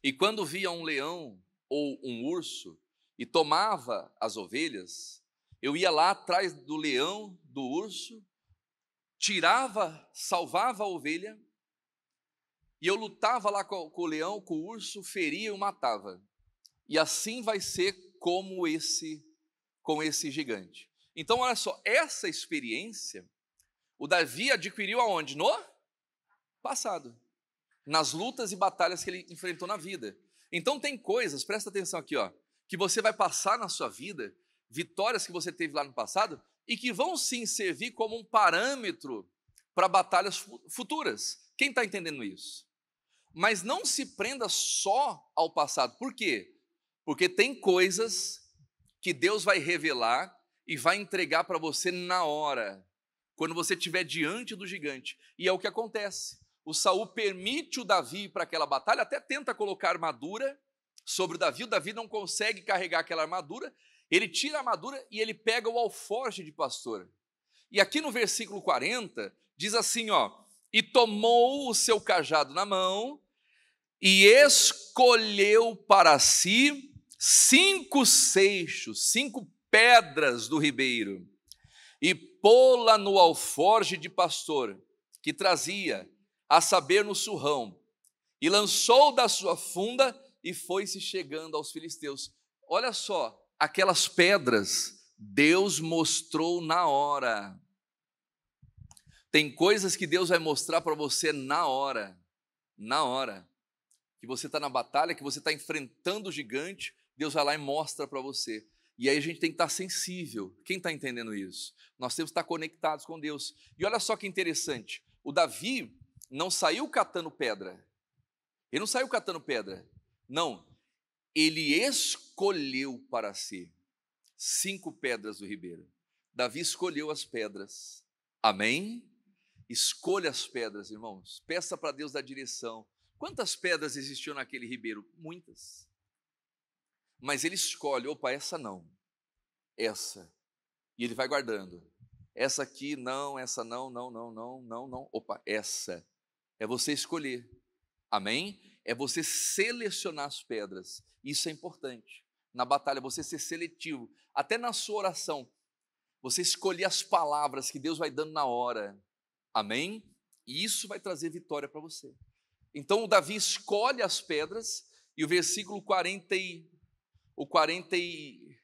E quando via um leão ou um urso e tomava as ovelhas, eu ia lá atrás do leão, do urso, tirava, salvava a ovelha, e eu lutava lá com, o leão, com o urso, feria e o matava. E assim vai ser como esse com esse gigante. Então, olha só, essa experiência o Davi adquiriu aonde? No passado. Nas lutas e batalhas que ele enfrentou na vida. Então tem coisas, presta atenção aqui, ó, que você vai passar na sua vida, vitórias que você teve lá no passado e que vão sim servir como um parâmetro para batalhas futuras. Quem está entendendo isso? Mas não se prenda só ao passado. Por quê? Porque tem coisas que Deus vai revelar e vai entregar para você na hora, quando você estiver diante do gigante. E é o que acontece. O Saul permite o Davi para aquela batalha, até tenta colocar armadura sobre o Davi, o Davi não consegue carregar aquela armadura, ele tira a armadura e ele pega o alforje de pastor. E aqui no versículo 40 diz assim, ó: "E tomou o seu cajado na mão e escolheu para si cinco seixos, cinco pedras do ribeiro, e pô-la no alforge de pastor, que trazia, a saber, no surrão, e lançou da sua funda e foi-se chegando aos filisteus. Olha só, aquelas pedras, Deus mostrou na hora. Tem coisas que Deus vai mostrar para você na hora, na hora. Que você está na batalha, que você está enfrentando o gigante, Deus vai lá e mostra para você. E aí a gente tem que estar sensível. Quem está entendendo isso? Nós temos que estar conectados com Deus. E olha só que interessante: o Davi não saiu catando pedra. Ele não saiu catando pedra. Não. Ele escolheu para si cinco pedras do ribeiro. Davi escolheu as pedras. Amém? Escolha as pedras, irmãos. Peça para Deus da direção. Quantas pedras existiam naquele ribeiro? Muitas. Mas ele escolhe, opa, essa não, essa. E ele vai guardando. Essa aqui, não, essa não, não, não, não, não, não. Opa, essa. É você escolher. Amém? É você selecionar as pedras. Isso é importante. Na batalha, você ser seletivo. Até na sua oração, você escolher as palavras que Deus vai dando na hora. Amém? E isso vai trazer vitória para você. Então o Davi escolhe as pedras e o versículo 40 e o 40 e...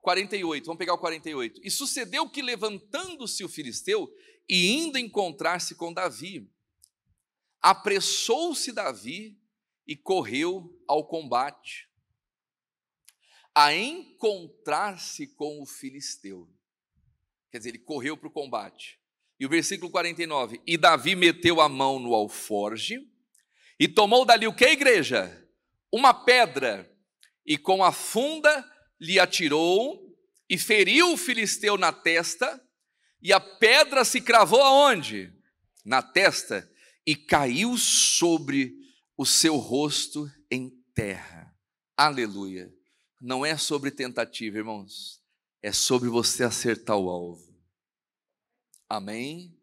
48, vamos pegar o 48. E sucedeu que, levantando-se o filisteu e indo encontrar-se com Davi, apressou-se Davi e correu ao combate, a encontrar-se com o filisteu. Quer dizer, ele correu para o combate. E o versículo 49: E Davi meteu a mão no alforge e tomou dali o que, igreja? Uma pedra e com a funda lhe atirou e feriu o filisteu na testa, e a pedra se cravou aonde? Na testa, e caiu sobre o seu rosto em terra. Aleluia. Não é sobre tentativa, irmãos, é sobre você acertar o alvo. Amém?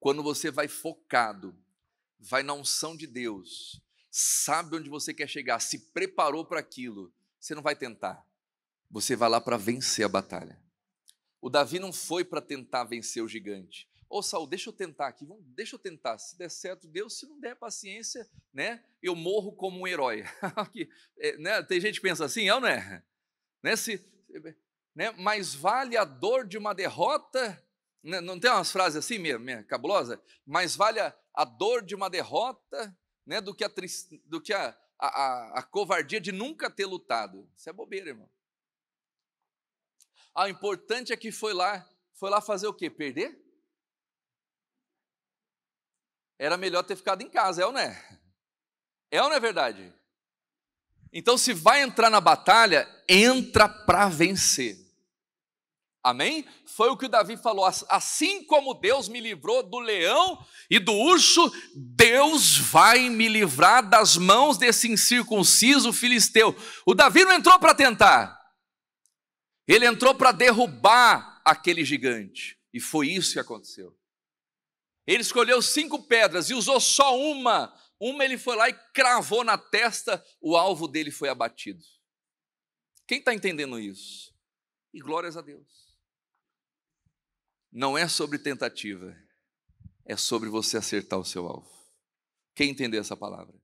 Quando você vai focado, vai na unção de Deus, sabe onde você quer chegar, se preparou para aquilo você não vai tentar. Você vai lá para vencer a batalha. O Davi não foi para tentar vencer o gigante. Ô oh, Saul, deixa eu tentar aqui, vamos, deixa eu tentar. Se der certo, Deus, se não der paciência, né? Eu morro como um herói. é, né? Tem gente que pensa assim, é ou não é? Né? Se, né? Mais vale a dor de uma derrota. Né? Não tem umas frases assim, mesmo, minha cabulosa? Mais vale a, a dor de uma derrota né? do que, a, do que a, a, a, a covardia de nunca ter lutado. Isso é bobeira, irmão. Ah, o importante é que foi lá, foi lá fazer o quê? Perder? Era melhor ter ficado em casa, é ou não é? É ou não é verdade? Então, se vai entrar na batalha, entra para vencer. Amém? Foi o que o Davi falou. Assim como Deus me livrou do leão e do urso, Deus vai me livrar das mãos desse incircunciso filisteu. O Davi não entrou para tentar, ele entrou para derrubar aquele gigante. E foi isso que aconteceu. Ele escolheu cinco pedras e usou só uma. Uma ele foi lá e cravou na testa, o alvo dele foi abatido. Quem está entendendo isso? E glórias a Deus não é sobre tentativa, é sobre você acertar o seu alvo. Quem entender essa palavra?